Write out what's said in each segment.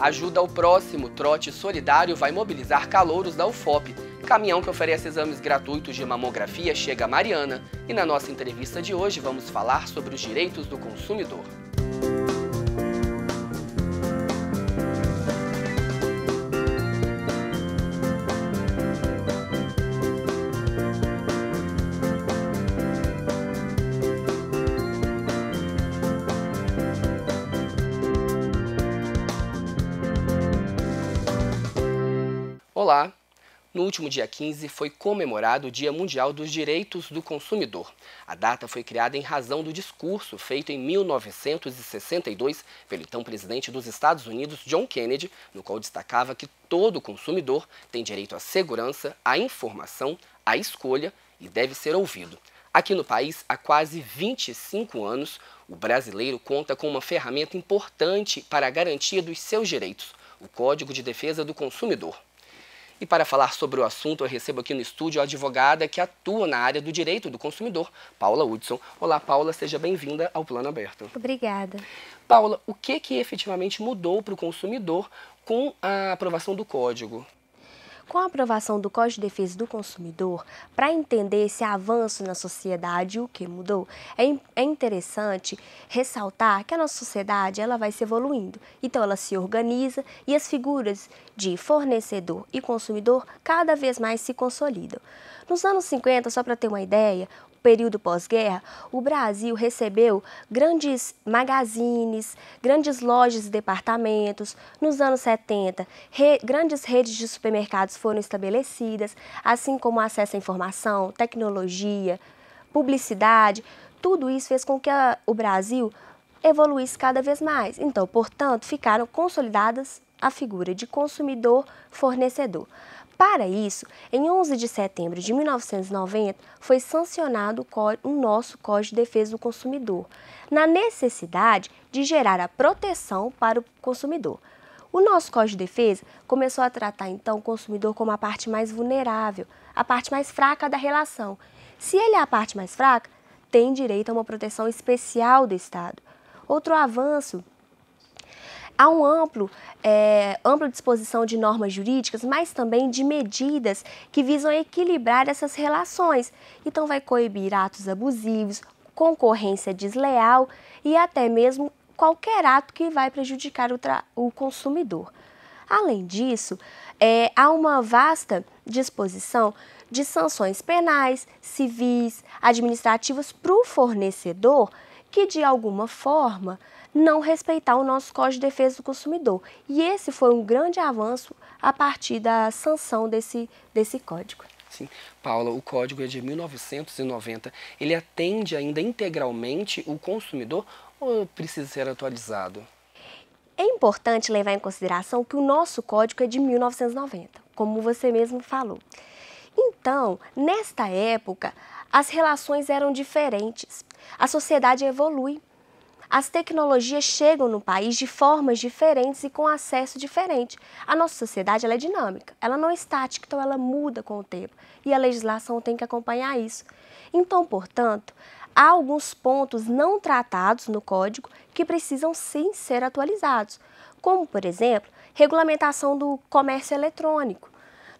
Ajuda ao próximo, trote solidário vai mobilizar calouros da UFOP. Caminhão que oferece exames gratuitos de mamografia chega a Mariana. E na nossa entrevista de hoje vamos falar sobre os direitos do consumidor. Olá! No último dia 15 foi comemorado o Dia Mundial dos Direitos do Consumidor. A data foi criada em razão do discurso feito em 1962 pelo então presidente dos Estados Unidos, John Kennedy, no qual destacava que todo consumidor tem direito à segurança, à informação, à escolha e deve ser ouvido. Aqui no país, há quase 25 anos, o brasileiro conta com uma ferramenta importante para a garantia dos seus direitos, o Código de Defesa do Consumidor. E para falar sobre o assunto, eu recebo aqui no estúdio a advogada que atua na área do direito do consumidor, Paula Hudson. Olá, Paula, seja bem-vinda ao Plano Aberto. Obrigada. Paula, o que, que efetivamente mudou para o consumidor com a aprovação do código? Com a aprovação do Código de Defesa do Consumidor, para entender esse avanço na sociedade e o que mudou, é, é, interessante ressaltar que a nossa sociedade ela vai se evoluindo. Então, ela se organiza e as figuras de fornecedor e consumidor cada vez mais se consolidam. Nos anos 50, só para ter uma ideia, período pós-guerra, o Brasil recebeu grandes magazines, grandes lojas e departamentos. Nos anos 70, re grandes redes de supermercados foram estabelecidas, assim como acesso à informação, tecnologia, publicidade. Tudo isso fez com que a, o Brasil evoluísse cada vez mais. Então, portanto, ficaram consolidadas a figura de consumidor-fornecedor. Para isso, em 11 de setembro de 1990, foi sancionado o nosso Código de Defesa do Consumidor, na necessidade de gerar a proteção para o consumidor. O nosso Código de Defesa começou a tratar então o consumidor como a parte mais vulnerável, a parte mais fraca da relação. Se ele é a parte mais fraca, tem direito a uma proteção especial do Estado. Outro avanço Há um amplo, é, ampla disposição de normas jurídicas, mas também de medidas que visam equilibrar essas relações. Então, vai coibir atos abusivos, concorrência desleal e até mesmo qualquer ato que vai prejudicar o, o consumidor. Além disso, é, há uma vasta disposição de sanções penais, civis, administrativas para o fornecedor que, de alguma forma, não respeitar o nosso Código de Defesa do Consumidor. E esse foi um grande avanço a partir da sanção desse, desse código. Sim. Paula, o código é de 1990. Ele atende ainda integralmente o consumidor ou precisa ser atualizado? É importante levar em consideração que o nosso código é de 1990, como você mesmo falou. Então, nesta época, as relações eram diferentes. A sociedade evolui as tecnologias chegam no país de formas diferentes e com acesso diferente. A nossa sociedade é dinâmica, ela não é estática, então ela muda com o tempo e a legislação tem que acompanhar isso. Então, portanto, há alguns pontos não tratados no código que precisam sim ser atualizados, como, por exemplo, regulamentação do comércio eletrônico.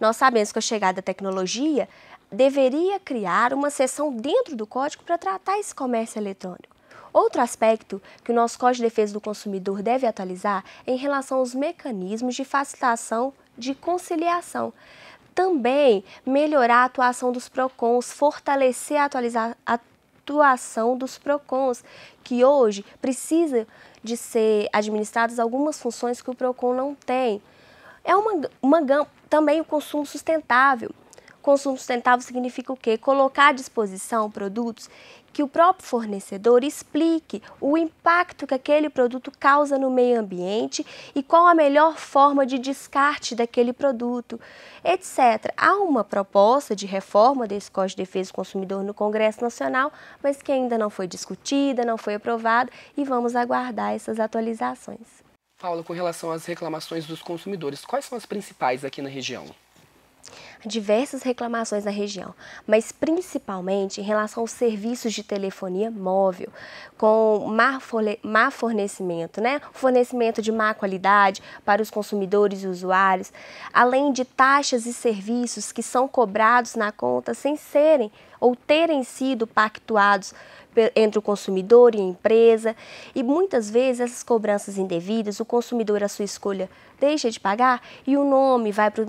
Nós sabemos que a chegada da tecnologia deveria criar uma seção dentro do código para tratar esse comércio eletrônico. Outro aspecto que o nosso Código de Defesa do Consumidor deve atualizar é em relação aos mecanismos de facilitação de conciliação. Também melhorar a atuação dos PROCONs, fortalecer a atuação dos PROCONs, que hoje precisa de ser administradas algumas funções que o PROCON não tem. É uma, uma também o consumo sustentável. Consumo sustentável significa o quê? Colocar à disposição produtos que o próprio fornecedor explique o impacto que aquele produto causa no meio ambiente e qual a melhor forma de descarte daquele produto, etc. Há uma proposta de reforma desse Código de Defesa do Consumidor no Congresso Nacional, mas que ainda não foi discutida, não foi aprovada e vamos aguardar essas atualizações. Paula, com relação às reclamações dos consumidores, quais são as principais aqui na região? Há diversas reclamações na região, mas principalmente em relação aos serviços de telefonia móvel, com má fornecimento, né? fornecimento de má qualidade para os consumidores e usuários, além de taxas e serviços que são cobrados na conta sem serem ou terem sido pactuados entre o consumidor e a empresa. E muitas vezes essas cobranças indevidas, o consumidor, à sua escolha, deixa de pagar e o nome vai para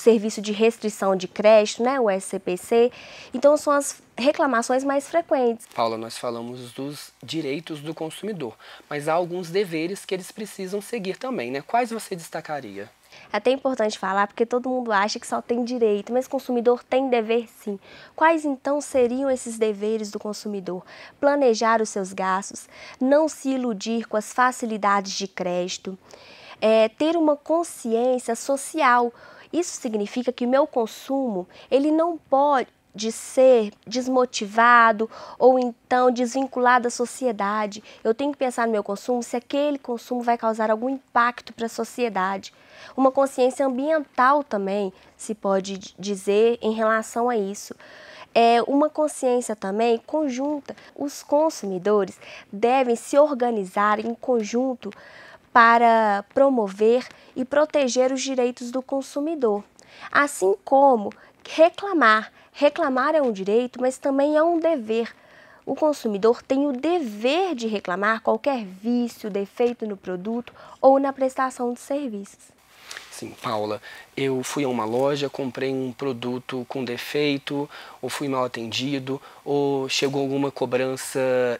Serviço de Restrição de Crédito, né, o SCPC. Então são as reclamações mais frequentes. Paula, nós falamos dos direitos do consumidor, mas há alguns deveres que eles precisam seguir também, né? Quais você destacaria? É até importante falar porque todo mundo acha que só tem direito, mas o consumidor tem dever sim. Quais então seriam esses deveres do consumidor? Planejar os seus gastos, não se iludir com as facilidades de crédito, é, ter uma consciência social isso significa que o meu consumo, ele não pode ser desmotivado ou então desvinculado da sociedade. Eu tenho que pensar no meu consumo se aquele consumo vai causar algum impacto para a sociedade. Uma consciência ambiental também se pode dizer em relação a isso é uma consciência também conjunta. Os consumidores devem se organizar em conjunto para promover e proteger os direitos do consumidor, assim como reclamar. Reclamar é um direito, mas também é um dever. O consumidor tem o dever de reclamar qualquer vício, defeito no produto ou na prestação de serviços. Sim, Paula, eu fui a uma loja, comprei um produto com defeito, ou fui mal atendido, ou chegou alguma cobrança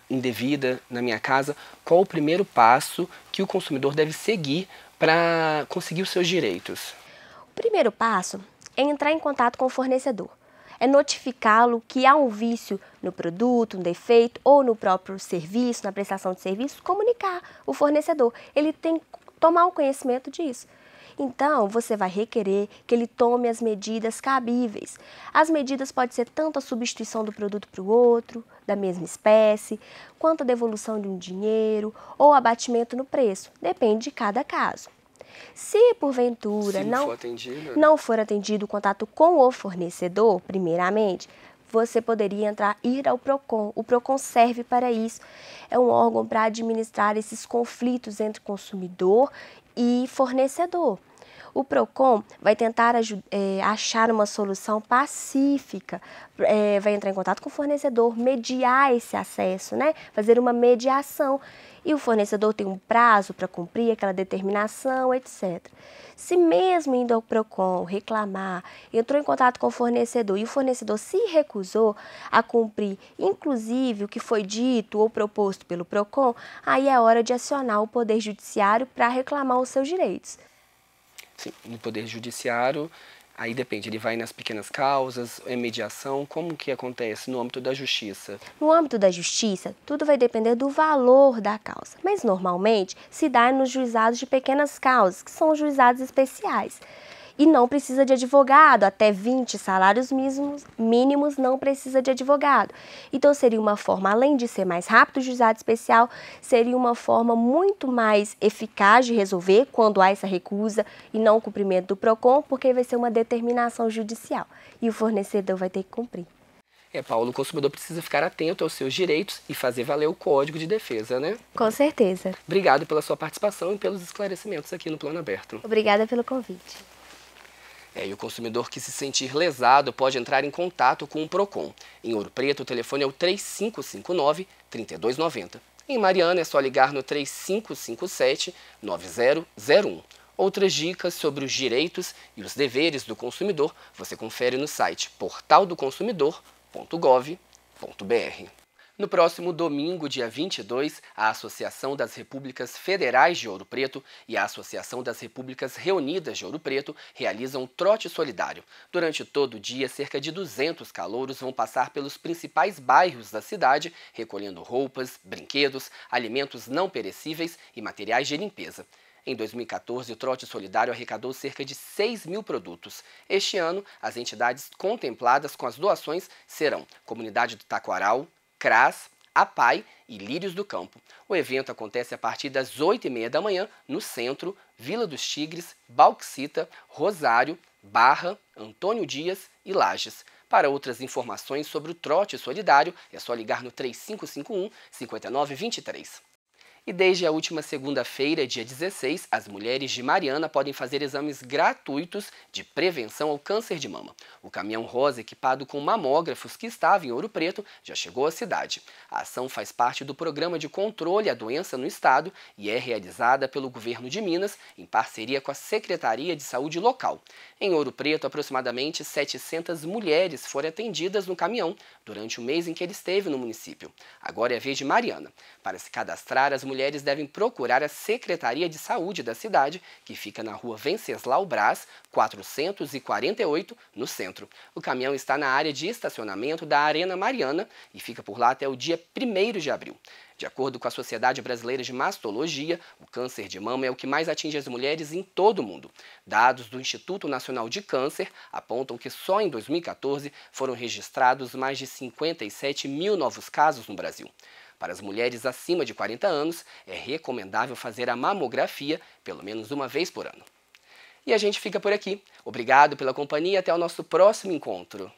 indevida na minha casa, qual o primeiro passo que o consumidor deve seguir para conseguir os seus direitos? O primeiro passo é entrar em contato com o fornecedor. É notificá-lo que há um vício no produto, um defeito ou no próprio serviço, na prestação de serviço, comunicar o fornecedor. Ele tem que tomar o conhecimento disso. Então, você vai requerer que ele tome as medidas cabíveis. As medidas podem ser tanto a substituição do produto para o outro, da mesma espécie, quanto a devolução de um dinheiro ou abatimento no preço, depende de cada caso. Se porventura Se não, for atendido, né? não for atendido o contato com o fornecedor, primeiramente, você poderia entrar ir ao Procon. O Procon serve para isso. É um órgão para administrar esses conflitos entre consumidor e fornecedor. O PROCON vai tentar é, achar uma solução pacífica, é, vai entrar em contato com o fornecedor, mediar esse acesso, né? fazer uma mediação. E o fornecedor tem um prazo para cumprir aquela determinação, etc. Se mesmo indo ao PROCON reclamar, entrou em contato com o fornecedor e o fornecedor se recusou a cumprir, inclusive, o que foi dito ou proposto pelo PROCON, aí é hora de acionar o Poder Judiciário para reclamar os seus direitos. Sim, no Poder Judiciário, aí depende, ele vai nas pequenas causas, é mediação, como que acontece no âmbito da justiça? No âmbito da justiça, tudo vai depender do valor da causa, mas normalmente se dá nos juizados de pequenas causas, que são juizados especiais e não precisa de advogado. Até 20 salários mínimos, mínimos não precisa de advogado. Então seria uma forma, além de ser mais rápido o juizado especial, seria uma forma muito mais eficaz de resolver quando há essa recusa e não cumprimento do PROCON, porque vai ser uma determinação judicial e o fornecedor vai ter que cumprir. É, Paulo, o consumidor precisa ficar atento aos seus direitos e fazer valer o código de defesa, né? Com certeza. Obrigado pela sua participação e pelos esclarecimentos aqui no Plano Aberto. Obrigada pelo convite. É, e o consumidor que se sentir lesado pode entrar em contato com o PROCON. Em Ouro Preto, o telefone é o 3559-3290. Em Mariana, é só ligar no 3557-9001. Outras dicas sobre os direitos e os deveres do consumidor você confere no site portaldoconsumidor.gov.br. No próximo domingo, dia 22, a Associação das Repúblicas Federais de Ouro Preto e a Associação das Repúblicas Reunidas de Ouro Preto realizam um trote solidário. Durante todo o dia, cerca de 200 calouros vão passar pelos principais bairros da cidade, recolhendo roupas, brinquedos, alimentos não perecíveis e materiais de limpeza. Em 2014, o Trote Solidário arrecadou cerca de 6 mil produtos. Este ano, as entidades contempladas com as doações serão Comunidade do Taquaral, CRAS, APAI e Lírios do Campo. O evento acontece a partir das 8h30 da manhã no centro, Vila dos Tigres, Bauxita, Rosário, Barra, Antônio Dias e Lages. Para outras informações sobre o trote solidário, é só ligar no 3551 5923. E desde a última segunda-feira, dia 16, as mulheres de Mariana podem fazer exames gratuitos de prevenção ao câncer de mama. O caminhão rosa equipado com mamógrafos que estava em Ouro Preto já chegou à cidade. A ação faz parte do programa de controle à doença no estado e é realizada pelo governo de Minas em parceria com a Secretaria de Saúde local. Em Ouro Preto, aproximadamente 700 mulheres foram atendidas no caminhão durante o mês em que ele esteve no município. Agora é a vez de Mariana. Para se cadastrar, as mulheres mulheres devem procurar a Secretaria de Saúde da cidade, que fica na rua Venceslau Braz, 448, no centro. O caminhão está na área de estacionamento da Arena Mariana e fica por lá até o dia 1 de abril. De acordo com a Sociedade Brasileira de Mastologia, o câncer de mama é o que mais atinge as mulheres em todo o mundo. Dados do Instituto Nacional de Câncer apontam que só em 2014 foram registrados mais de 57 mil novos casos no Brasil. Para as mulheres acima de 40 anos, é recomendável fazer a mamografia pelo menos uma vez por ano. E a gente fica por aqui. Obrigado pela companhia até o nosso próximo encontro.